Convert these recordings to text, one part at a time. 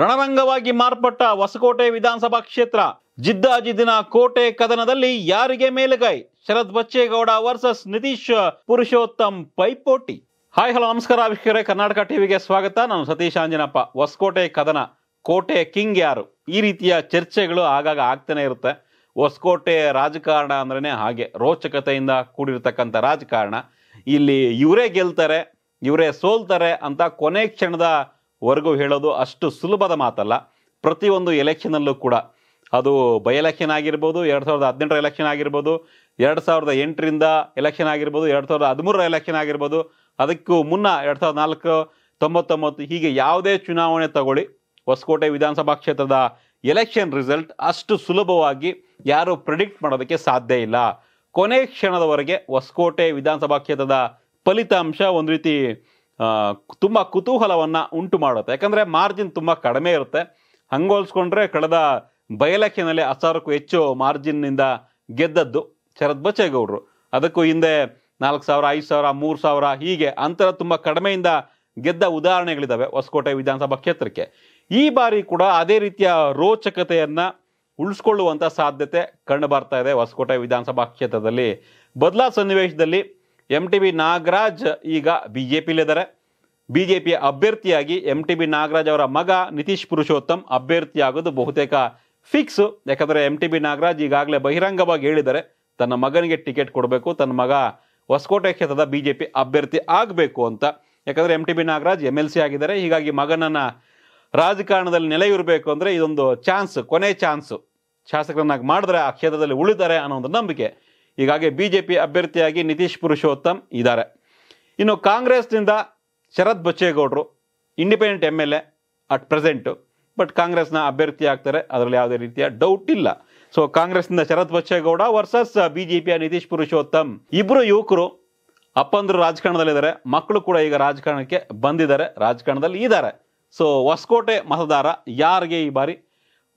ರಣರಂಗವಾಗಿ ಮಾರ್ಪಟ್ಟ ಹೊಸಕೋಟೆ ವಿಧಾನಸಭಾ ಕ್ಷೇತ್ರ ಜಿದ್ದಾಜಿದ್ದಿನ ಕೋಟೆ ಕದನದಲ್ಲಿ ಯಾರಿಗೆ ಮೇಲುಗೈ ಶರದ್ ಬಚ್ಚೇಗೌಡ ವರ್ಸಸ್ ನಿತೀಶ್ ಪುರುಷೋತ್ತಮ್ ಪೈಪೋಟಿ ಹಾಯ್ ಹಲೋ ನಮಸ್ಕಾರ ವೀಕ್ಷಕರೇ ಕರ್ನಾಟಕ ಟಿವಿಗೆ ಸ್ವಾಗತ ನಾನು ಸತೀಶ್ ಆಂಜನಪ್ಪ ಹೊಸಕೋಟೆ ಕದನ ಕೋಟೆ ಕಿಂಗ್ ಯಾರು ಈ ರೀತಿಯ ಚರ್ಚೆಗಳು ಆಗಾಗ ಆಗ್ತಾನೆ ಇರುತ್ತೆ ಹೊಸಕೋಟೆ ರಾಜಕಾರಣ ಅಂದ್ರೇ ಹಾಗೆ ರೋಚಕತೆಯಿಂದ ಕೂಡಿರ್ತಕ್ಕಂಥ ರಾಜಕಾರಣ ಇಲ್ಲಿ ಇವರೇ ಗೆಲ್ತಾರೆ ಇವರೇ ಸೋಲ್ತಾರೆ ಅಂತ ಕೊನೆ ಕ್ಷಣದ ವರೆಗೂ ಹೇಳೋದು ಅಷ್ಟು ಸುಲಭದ ಮಾತಲ್ಲ ಪ್ರತಿಯೊಂದು ಎಲೆಕ್ಷನಲ್ಲೂ ಕೂಡ ಅದು ಬೈ ಎಲೆಕ್ಷನ್ ಆಗಿರ್ಬೋದು ಎರಡು ಸಾವಿರದ ಹದಿನೆಂಟರ ಎಲೆಕ್ಷನ್ ಆಗಿರ್ಬೋದು ಎರಡು ಸಾವಿರದ ಎಂಟರಿಂದ ಎಲೆಕ್ಷನ್ ಆಗಿರ್ಬೋದು ಎರಡು ಸಾವಿರದ ಹದಿಮೂರರ ಎಲೆಕ್ಷನ್ ಆಗಿರ್ಬೋದು ಅದಕ್ಕೂ ಮುನ್ನ ಎರಡು ಸಾವಿರದ ನಾಲ್ಕು ತೊಂಬತ್ತೊಂಬತ್ತು ಹೀಗೆ ಯಾವುದೇ ಚುನಾವಣೆ ತಗೊಳ್ಳಿ ಹೊಸಕೋಟೆ ವಿಧಾನಸಭಾ ಕ್ಷೇತ್ರದ ಎಲೆಕ್ಷನ್ ರಿಸಲ್ಟ್ ಅಷ್ಟು ಸುಲಭವಾಗಿ ಯಾರೂ ಪ್ರಿಡಿಕ್ಟ್ ಮಾಡೋದಕ್ಕೆ ಸಾಧ್ಯ ಇಲ್ಲ ಕೊನೆ ಕ್ಷಣದವರೆಗೆ ಹೊಸಕೋಟೆ ವಿಧಾನಸಭಾ ಕ್ಷೇತ್ರದ ಫಲಿತಾಂಶ ಒಂದು ರೀತಿ ತುಂಬ ಕುತೂಹಲವನ್ನು ಉಂಟು ಮಾಡುತ್ತೆ ಯಾಕಂದರೆ ಮಾರ್ಜಿನ್ ತುಂಬ ಕಡಿಮೆ ಇರುತ್ತೆ ಹಂಗೋಲ್ಸ್ಕೊಂಡ್ರೆ ಕಳೆದ ಬಯಲಕ್ಕಿನಲ್ಲಿ ಹತ್ತಾರಕ್ಕೂ ಹೆಚ್ಚು ಮಾರ್ಜಿನ್ನಿಂದ ಗೆದ್ದದ್ದು ಶರತ್ ಬಚ್ಚೇಗೌಡರು ಅದಕ್ಕೂ ಹಿಂದೆ ನಾಲ್ಕು ಸಾವಿರ ಐದು ಸಾವಿರ ಮೂರು ಸಾವಿರ ಹೀಗೆ ಅಂತರ ತುಂಬ ಕಡಿಮೆಯಿಂದ ಗೆದ್ದ ಉದಾಹರಣೆಗಳಿದ್ದಾವೆ ಹೊಸಕೋಟೆ ವಿಧಾನಸಭಾ ಕ್ಷೇತ್ರಕ್ಕೆ ಈ ಬಾರಿ ಕೂಡ ಅದೇ ರೀತಿಯ ರೋಚಕತೆಯನ್ನು ಉಳಿಸ್ಕೊಳ್ಳುವಂಥ ಸಾಧ್ಯತೆ ಕಂಡು ಬರ್ತಾ ಇದೆ ಹೊಸಕೋಟೆ ವಿಧಾನಸಭಾ ಕ್ಷೇತ್ರದಲ್ಲಿ ಬದಲಾ ಸನ್ನಿವೇಶದಲ್ಲಿ ಎಂ ಟಿ ಬಿ ನಾಗರಾಜ್ ಈಗ ಬಿ ಜೆ ಪಿಲಿದ್ದಾರೆ ಬಿ ಜೆ ಪಿಯ ಅಭ್ಯರ್ಥಿಯಾಗಿ ಎಂ ಟಿ ಬಿ ನಾಗರಾಜ್ ಅವರ ಮಗ ನಿತೀಶ್ ಪುರುಷೋತ್ತಮ್ ಅಭ್ಯರ್ಥಿಯಾಗೋದು ಬಹುತೇಕ ಫಿಕ್ಸು ಯಾಕಂದರೆ ಎಂ ಟಿ ಬಿ ನಾಗರಾಜ್ ಈಗಾಗಲೇ ಬಹಿರಂಗವಾಗಿ ಹೇಳಿದ್ದಾರೆ ತನ್ನ ಮಗನಿಗೆ ಟಿಕೆಟ್ ಕೊಡಬೇಕು ತನ್ನ ಮಗ ಹೊಸಕೋಟೆ ಕ್ಷೇತ್ರದ ಬಿ ಜೆ ಪಿ ಅಭ್ಯರ್ಥಿ ಆಗಬೇಕು ಅಂತ ಯಾಕಂದರೆ M T B Nagaraj M L C ಆಗಿದ್ದಾರೆ ಹೀಗಾಗಿ ಮಗನನ್ನು ರಾಜಕಾರಣದಲ್ಲಿ ನೆಲೆಯಿರಬೇಕು ಅಂದರೆ ಇದೊಂದು ಚಾನ್ಸ್ ಕೊನೆ ಚಾನ್ಸು ಶಾಸಕರನ್ನಾಗಿ ಮಾಡಿದ್ರೆ ಆ ಕ್ಷೇತ್ರದಲ್ಲಿ ಉಳಿದಾರೆ ಅನ್ನೋ ಒಂದು ನಂಬಿಕೆ ಹೀಗಾಗಿ ಬಿ ಜೆ ಪಿ ಅಭ್ಯರ್ಥಿಯಾಗಿ ನಿತೀಶ್ ಪುರುಷೋತ್ತಮ್ ಇದ್ದಾರೆ ಇನ್ನು ಕಾಂಗ್ರೆಸ್ನಿಂದ ಶರತ್ ಬಚ್ಚೇಗೌಡರು independent M L A at present but ಕಾಂಗ್ರೆಸ್ನ ಅಭ್ಯರ್ಥಿ ಆಗ್ತಾರೆ ಅದರಲ್ಲಿ ಯಾವುದೇ ರೀತಿಯ ಡೌಟ್ ಇಲ್ಲ ಸೊ ಕಾಂಗ್ರೆಸ್ನಿಂದ Sharath Bachegowda versus B J ಪಿಯ ನಿತೀಶ್ ಪುರುಷೋತ್ತಮ್ ಇಬ್ಬರು ಯುವಕರು ಅಪ್ಪಂದರು ರಾಜಕಾರಣದಲ್ಲಿದ್ದಾರೆ ಮಕ್ಕಳು ಕೂಡ ಈಗ ರಾಜಕಾರಣಕ್ಕೆ ಬಂದಿದ್ದಾರೆ ರಾಜಕಾರಣದಲ್ಲಿ ಇದ್ದಾರೆ ಸೊ ಹೊಸಕೋಟೆ ಮತದಾರ ಯಾರಿಗೆ ಈ ಬಾರಿ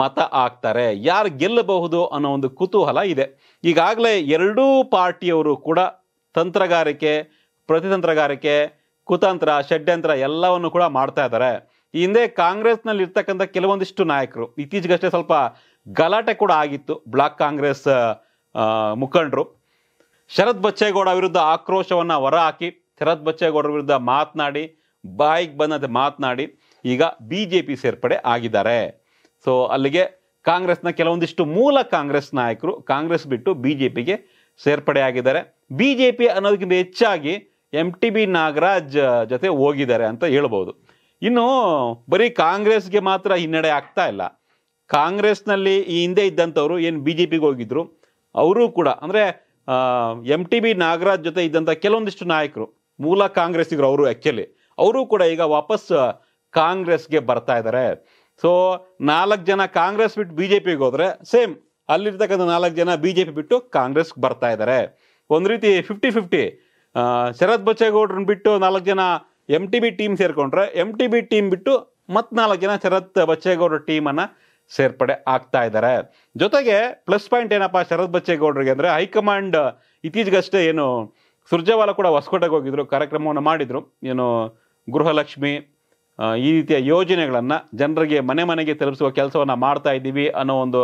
ಮತ ಆಗ್ತಾರೆ ಯಾರು ಗೆಲ್ಲಬಹುದು ಅನ್ನೋ ಒಂದು ಕುತೂಹಲ ಇದೆ ಈಗಾಗಲೇ ಎರಡೂ ಪಾರ್ಟಿಯವರು ಕೂಡ ತಂತ್ರಗಾರಿಕೆ ಪ್ರತಿತಂತ್ರಗಾರಿಕೆ ಕುತಂತ್ರ ಷಡ್ಯಂತ್ರ ಎಲ್ಲವನ್ನು ಕೂಡ ಮಾಡ್ತಾ ಇದ್ದಾರೆ ಈ ಹಿಂದೆ ಕಾಂಗ್ರೆಸ್ನಲ್ಲಿ ಇರ್ತಕ್ಕಂಥ ಕೆಲವೊಂದಿಷ್ಟು ನಾಯಕರು ಇತ್ತೀಚೆಗಷ್ಟೇ ಸ್ವಲ್ಪ ಗಲಾಟೆ ಕೂಡ ಆಗಿತ್ತು ಬ್ಲಾಕ್ ಕಾಂಗ್ರೆಸ್ ಮುಖಂಡರು ಶರತ್ ಬಚ್ಚೇಗೌಡ ವಿರುದ್ಧ ಆಕ್ರೋಶವನ್ನು ಹೊರಹಾಕಿ ಶರತ್ ಬಚ್ಚೇಗೌಡರ ವಿರುದ್ಧ ಮಾತನಾಡಿ ಬಾಯಿಗೆ ಬಂದಂತೆ ಮಾತನಾಡಿ ಈಗ ಬಿ ಜೆ ಪಿ ಸೇರ್ಪಡೆ ಆಗಿದ್ದಾರೆ ಸೊ ಅಲ್ಲಿಗೆ ಕಾಂಗ್ರೆಸ್ನ ಕೆಲವೊಂದಿಷ್ಟು ಮೂಲ ಕಾಂಗ್ರೆಸ್ ನಾಯಕರು ಕಾಂಗ್ರೆಸ್ ಬಿಟ್ಟು ಬಿ ಜೆ ಪಿಗೆ ಸೇರ್ಪಡೆಯಾಗಿದ್ದಾರೆ ಬಿ ಜೆ ಪಿ ಅನ್ನೋದಕ್ಕಿಂತ ಹೆಚ್ಚಾಗಿ ಎಂ ಟಿ ಬಿ ನಾಗರಾಜ್ ಜೊತೆ ಹೋಗಿದ್ದಾರೆ ಅಂತ ಹೇಳ್ಬೋದು ಇನ್ನು ಬರೀ ಕಾಂಗ್ರೆಸ್ಗೆ ಮಾತ್ರ ಹಿನ್ನಡೆ ಆಗ್ತಾ ಇಲ್ಲ ಕಾಂಗ್ರೆಸ್ನಲ್ಲಿ ಈ ಹಿಂದೆ ಇದ್ದಂಥವರು ಏನು ಬಿ ಜೆ ಪಿಗೆ ಹೋಗಿದ್ರು ಅವರು ಕೂಡ ಅಂದರೆ ಎಂ ಟಿ ಬಿ ನಾಗರಾಜ್ ಜೊತೆ ಇದ್ದಂಥ ಕೆಲವೊಂದಿಷ್ಟು ನಾಯಕರು ಮೂಲ ಕಾಂಗ್ರೆಸ್ಸಿಗರು ಅವರು ಆ್ಯಕ್ಚುಲಿ ಅವರು ಕೂಡ ಈಗ ವಾಪಸ್ ಕಾಂಗ್ರೆಸ್ಗೆ ಬರ್ತಾ ಇದ್ದಾರೆ ಸೊ ನಾಲ್ಕು ಜನ ಕಾಂಗ್ರೆಸ್ ಬಿಟ್ಟು ಬಿ ಜೆ ಪಿಗೆ ಸೇಮ್ ಅಲ್ಲಿರ್ತಕ್ಕಂಥ ನಾಲ್ಕು ಜನ ಬಿ ಜೆ ಪಿ ಬಿಟ್ಟು ಕಾಂಗ್ರೆಸ್ಗೆ ಬರ್ತಾ ಇದ್ದಾರೆ ಒಂದು ರೀತಿ ಫಿಫ್ಟಿ ಫಿಫ್ಟಿ ಶರತ್ ಬಚ್ಚೇಗೌಡ್ರನ್ನ ಬಿಟ್ಟು ನಾಲ್ಕು ಜನ ಎಮ್ ಟಿ ಬಿ ಟೀಮ್ ಸೇರಿಕೊಂಡ್ರೆ ಎಮ್ ಟಿ ಬಿ ಟೀಮ್ ಬಿಟ್ಟು ಮತ್ತು ನಾಲ್ಕು ಜನ ಶರತ್ ಬಚ್ಚೇಗೌಡ್ರ ಟೀಮನ್ನು ಸೇರ್ಪಡೆ ಆಗ್ತಾ ಇದ್ದಾರೆ ಜೊತೆಗೆ ಪ್ಲಸ್ ಪಾಯಿಂಟ್ ಏನಪ್ಪ ಶರತ್ ಬಚ್ಚೇಗೌಡ್ರಿಗೆ ಅಂದರೆ ಹೈಕಮಾಂಡ್ ಇತ್ತೀಚೆಗಷ್ಟೇ ಏನು ಸುರ್ಜೇವಾಲಾ ಕೂಡ ಹೊಸಕೋಟೆಗೆ ಹೋಗಿದ್ರು ಕಾರ್ಯಕ್ರಮವನ್ನು ಮಾಡಿದರು ಏನು ಗೃಹಲಕ್ಷ್ಮಿ ಈ ರೀತಿಯ ಯೋಜನೆಗಳನ್ನು ಜನರಿಗೆ ಮನೆ ಮನೆಗೆ ತಲುಪಿಸುವ ಕೆಲಸವನ್ನು ಮಾಡ್ತಾ ಇದ್ದೀವಿ ಅನ್ನೋ ಒಂದು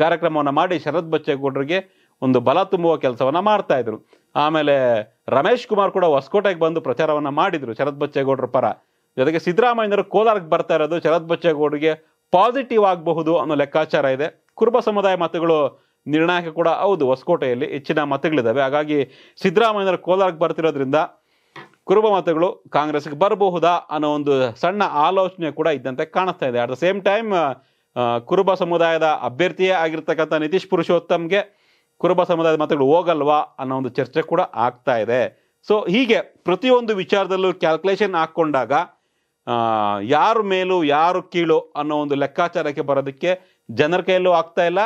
ಕಾರ್ಯಕ್ರಮವನ್ನು ಮಾಡಿ ಶರತ್ ಬಚ್ಚೇಗೌಡರಿಗೆ ಒಂದು ಬಲ ತುಂಬುವ ಕೆಲಸವನ್ನು ಮಾಡ್ತಾ ಇದ್ರು ಆಮೇಲೆ ರಮೇಶ್ ಕುಮಾರ್ ಕೂಡ ಹೊಸಕೋಟೆಗೆ ಬಂದು ಪ್ರಚಾರವನ್ನು ಮಾಡಿದರು ಶರತ್ ಬಚ್ಚೇಗೌಡರ ಪರ ಜೊತೆಗೆ ಸಿದ್ದರಾಮಯ್ಯನವರು ಕೋಲಾರಕ್ಕೆ ಬರ್ತಾ ಇರೋದು ಶರತ್ ಬಚ್ಚೇಗೌಡರಿಗೆ ಪಾಸಿಟಿವ್ ಆಗಬಹುದು ಅನ್ನೋ ಲೆಕ್ಕಾಚಾರ ಇದೆ ಕುರುಬ ಸಮುದಾಯ ಮತಗಳು ನಿರ್ಣಾಯಕ ಕೂಡ ಹೌದು ಹೊಸಕೋಟೆಯಲ್ಲಿ ಹೆಚ್ಚಿನ ಮತಗಳಿದ್ದಾವೆ ಹಾಗಾಗಿ ಸಿದ್ದರಾಮಯ್ಯನವರು ಕೋಲಾರಕ್ಕೆ ಬರ್ತಿರೋದ್ರಿಂದ ಕುರುಬ ಮತಗಳು ಕಾಂಗ್ರೆಸ್ಗೆ ಬರಬಹುದಾ ಅನ್ನೋ ಒಂದು ಸಣ್ಣ ಆಲೋಚನೆ ಕೂಡ ಇದ್ದಂತೆ ಕಾಣಿಸ್ತಾ ಇದೆ ಅಟ್ ದ ಸೇಮ್ ಟೈಮ್ ಕುರುಬ ಸಮುದಾಯದ ಅಭ್ಯರ್ಥಿಯೇ ಆಗಿರ್ತಕ್ಕಂಥ ನಿತೀಶ್ ಪುರುಷೋತ್ತಮ್ಗೆ ಕುರುಬ ಸಮುದಾಯದ ಮತಗಳು ಹೋಗಲ್ವಾ ಅನ್ನೋ ಒಂದು ಚರ್ಚೆ ಕೂಡ ಆಗ್ತಾ ಇದೆ ಸೊ ಹೀಗೆ ಪ್ರತಿಯೊಂದು ವಿಚಾರದಲ್ಲೂ ಕ್ಯಾಲ್ಕುಲೇಷನ್ ಹಾಕ್ಕೊಂಡಾಗ ಯಾರು ಮೇಲೂ ಯಾರು ಕೀಳು ಅನ್ನೋ ಒಂದು ಲೆಕ್ಕಾಚಾರಕ್ಕೆ ಬರೋದಕ್ಕೆ ಜನರ ಕೈಯಲ್ಲೂ ಆಗ್ತಾ ಇಲ್ಲ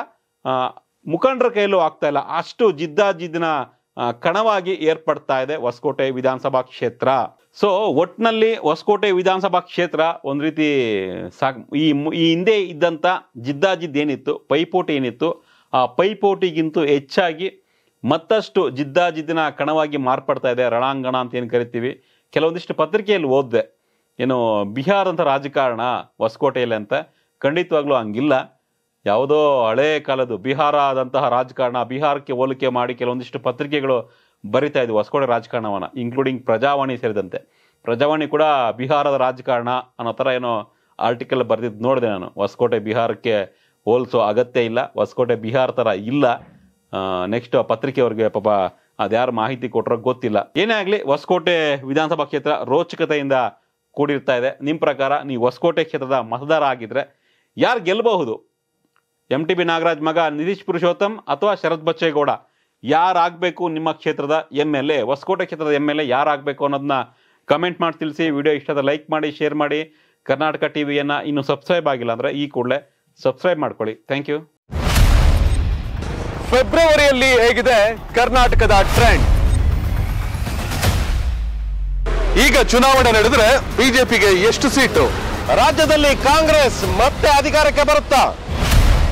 ಮುಖಂಡರ ಕೈಯಲ್ಲೂ ಆಗ್ತಾ ಇಲ್ಲ ಅಷ್ಟು ಜಿದ್ದಾಜಿದ್ದಿನ ಕಣವಾಗಿ ಏರ್ಪಡ್ತಾ ಇದೆ ಹೊಸಕೋಟೆ ವಿಧಾನಸಭಾ ಕ್ಷೇತ್ರ ಸೊ ಒಟ್ನಲ್ಲಿ ಹೊಸಕೋಟೆ ವಿಧಾನಸಭಾ ಕ್ಷೇತ್ರ ಒಂದು ರೀತಿ ಸಾಕ್ ಈ ಈ ಹಿಂದೆ ಇದ್ದಂಥ ಏನಿತ್ತು ಪೈಪೋಟಿ ಏನಿತ್ತು ಆ ಪೈಪೋಟಿಗಿಂತ ಹೆಚ್ಚಾಗಿ ಮತ್ತಷ್ಟು ಜಿದ್ದಾಜಿದ್ದಿನ ಕಣವಾಗಿ ಮಾರ್ಪಡ್ತಾ ಇದೆ ರಣಾಂಗಣ ಅಂತ ಏನು ಕರಿತೀವಿ ಕೆಲವೊಂದಿಷ್ಟು ಪತ್ರಿಕೆಯಲ್ಲಿ ಓದಿದೆ ಏನು ಬಿಹಾರಂಥ ರಾಜಕಾರಣ ಹೊಸಕೋಟೆಯಲ್ಲಿ ಅಂತ ಖಂಡಿತವಾಗ್ಲೂ ಹಂಗಿಲ್ಲ ಯಾವುದೋ ಹಳೇ ಕಾಲದ್ದು ಬಿಹಾರ ಆದಂತಹ ರಾಜಕಾರಣ ಬಿಹಾರಕ್ಕೆ ಹೋಲಿಕೆ ಮಾಡಿ ಕೆಲವೊಂದಿಷ್ಟು ಪತ್ರಿಕೆಗಳು ಬರಿತಾ ಇದ್ವು ಹೊಸಕೋಟೆ ರಾಜಕಾರಣವನ್ನು ಇನ್ಕ್ಲೂಡಿಂಗ್ ಪ್ರಜಾವಾಣಿ ಸೇರಿದಂತೆ ಪ್ರಜಾವಾಣಿ ಕೂಡ ಬಿಹಾರದ ರಾಜಕಾರಣ ಅನ್ನೋ ಥರ ಏನೋ ಆರ್ಟಿಕಲ್ ಬರೆದಿದ್ದು ನೋಡಿದೆ ನಾನು ಹೊಸಕೋಟೆ ಬಿಹಾರಕ್ಕೆ ಹೋಲಿಸೋ ಅಗತ್ಯ ಇಲ್ಲ ಹೊಸಕೋಟೆ ಬಿಹಾರ ಥರ ಇಲ್ಲ ನೆಕ್ಸ್ಟ್ ಪತ್ರಿಕೆಯವ್ರಿಗೆ ಪಾಪ ಅದ್ಯಾರು ಮಾಹಿತಿ ಕೊಟ್ಟರೆ ಗೊತ್ತಿಲ್ಲ ಏನೇ ಆಗಲಿ ಹೊಸಕೋಟೆ ವಿಧಾನಸಭಾ ಕ್ಷೇತ್ರ ರೋಚಕತೆಯಿಂದ ಕೂಡಿರ್ತಾ ಇದೆ ನಿಮ್ಮ ಪ್ರಕಾರ ನೀವು ಹೊಸಕೋಟೆ ಕ್ಷೇತ್ರದ ಮತದಾರ ಆಗಿದ್ರೆ ಯಾರು ಗೆಲ್ಲಬಹುದು ಎಂ ಟಿ ಬಿ ನಾಗರಾಜ್ ಮಗ ನಿರೀಶ್ ಪುರುಷೋತ್ತಮ್ ಅಥವಾ ಶರತ್ ಬಚ್ಚೇಗೌಡ ಯಾರಾಗಬೇಕು ನಿಮ್ಮ ಕ್ಷೇತ್ರದ ಎಮ್ ಎಲ್ ಎ ಹೊಸಕೋಟೆ ಕ್ಷೇತ್ರದ ಎಮ್ ಎಲ್ ಎ ಯಾರಾಗಬೇಕು ಅನ್ನೋದನ್ನ ಕಮೆಂಟ್ ಮಾಡಿ ತಿಳಿಸಿ ವಿಡಿಯೋ ಇಷ್ಟದ ಲೈಕ್ ಮಾಡಿ ಶೇರ್ ಮಾಡಿ ಕರ್ನಾಟಕ ಟಿ ವಿಯನ್ನು ಇನ್ನೂ ಸಬ್ಸ್ಕ್ರೈಬ್ ಆಗಿಲ್ಲ ಅಂದರೆ ಈ ಕೂಡಲೇ ಸಬ್ಸ್ಕ್ರೈಬ್ ಮಾಡ್ಕೊಳ್ಳಿ ಥ್ಯಾಂಕ್ ಯು ಫೆಬ್ರವರಿಯಲ್ಲಿ ಹೇಗಿದೆ ಕರ್ನಾಟಕದ ಟ್ರೆಂಡ್ ಈಗ ಚುನಾವಣೆ ನಡೆದರೆ ಬಿಜೆಪಿಗೆ ಎಷ್ಟು ಸೀಟು ರಾಜ್ಯದಲ್ಲಿ ಕಾಂಗ್ರೆಸ್ ಮತ್ತೆ ಅಧಿಕಾರಕ್ಕೆ ಬರುತ್ತಾ